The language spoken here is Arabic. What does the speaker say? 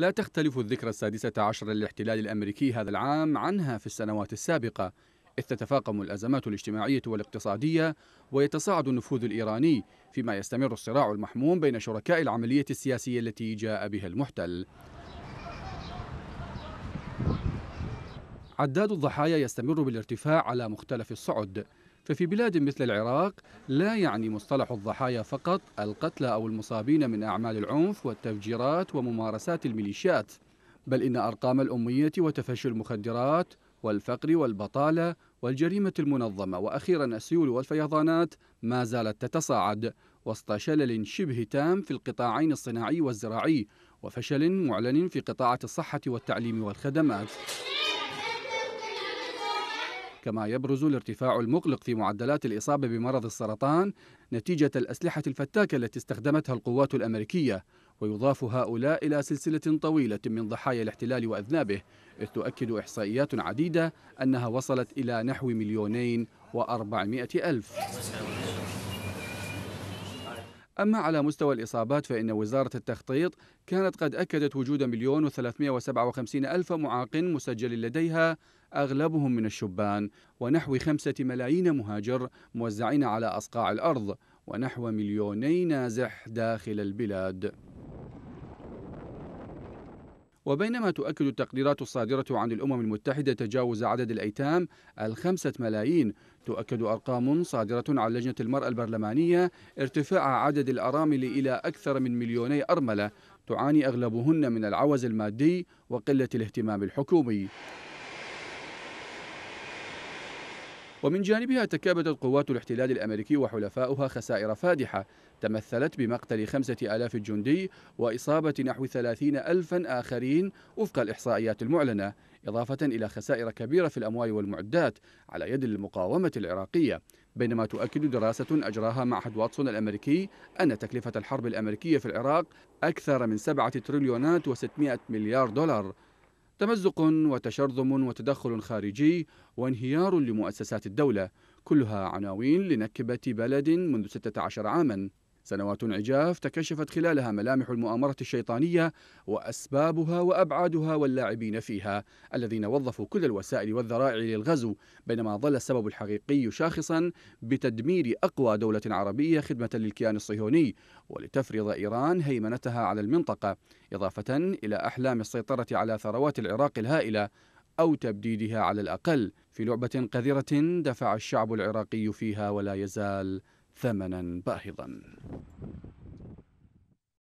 لا تختلف الذكرى السادسة عشر للاحتلال الأمريكي هذا العام عنها في السنوات السابقة إذ تتفاقم الأزمات الاجتماعية والاقتصادية ويتصاعد النفوذ الإيراني فيما يستمر الصراع المحموم بين شركاء العملية السياسية التي جاء بها المحتل عداد الضحايا يستمر بالارتفاع على مختلف الصعد ففي بلاد مثل العراق لا يعني مصطلح الضحايا فقط القتلى أو المصابين من أعمال العنف والتفجيرات وممارسات الميليشيات بل إن أرقام الأمية وتفشي المخدرات والفقر والبطالة والجريمة المنظمة وأخيرا السيول والفيضانات ما زالت تتصاعد وسط شلل شبه تام في القطاعين الصناعي والزراعي وفشل معلن في قطاعات الصحة والتعليم والخدمات كما يبرز الارتفاع المقلق في معدلات الإصابة بمرض السرطان نتيجة الأسلحة الفتاكة التي استخدمتها القوات الأمريكية ويضاف هؤلاء إلى سلسلة طويلة من ضحايا الاحتلال وأذنابه إذ تؤكد إحصائيات عديدة أنها وصلت إلى نحو مليونين وأربعمائة ألف أما على مستوى الإصابات فإن وزارة التخطيط كانت قد أكدت وجود مليون وثلاثمائة وسبعة وخمسين ألف معاق مسجل لديها أغلبهم من الشبان ونحو خمسة ملايين مهاجر موزعين على أصقاع الأرض ونحو مليوني نازح داخل البلاد وبينما تؤكد التقديرات الصادرة عن الأمم المتحدة تجاوز عدد الأيتام الخمسة ملايين تؤكد أرقام صادرة عن لجنة المرأة البرلمانية ارتفاع عدد الأرامل إلى أكثر من مليوني أرملة تعاني أغلبهن من العوز المادي وقلة الاهتمام الحكومي ومن جانبها تكابدت قوات الاحتلال الأمريكي وحلفاؤها خسائر فادحة تمثلت بمقتل خمسة ألاف جندي وإصابة نحو ثلاثين ألفا آخرين وفق الإحصائيات المعلنة إضافة إلى خسائر كبيرة في الأموال والمعدات على يد المقاومة العراقية بينما تؤكد دراسة أجراها معهد واتسون الأمريكي أن تكلفة الحرب الأمريكية في العراق أكثر من سبعة تريليونات وستمائة مليار دولار تمزق وتشرذم وتدخل خارجي وانهيار لمؤسسات الدولة كلها عناوين لنكبة بلد منذ 16 عاماً سنوات عجاف تكشفت خلالها ملامح المؤامرة الشيطانية وأسبابها وأبعادها واللاعبين فيها الذين وظفوا كل الوسائل والذرائع للغزو بينما ظل السبب الحقيقي شاخصا بتدمير أقوى دولة عربية خدمة للكيان الصهيوني ولتفرض إيران هيمنتها على المنطقة إضافة إلى أحلام السيطرة على ثروات العراق الهائلة أو تبديدها على الأقل في لعبة قذرة دفع الشعب العراقي فيها ولا يزال ثمنا باهظا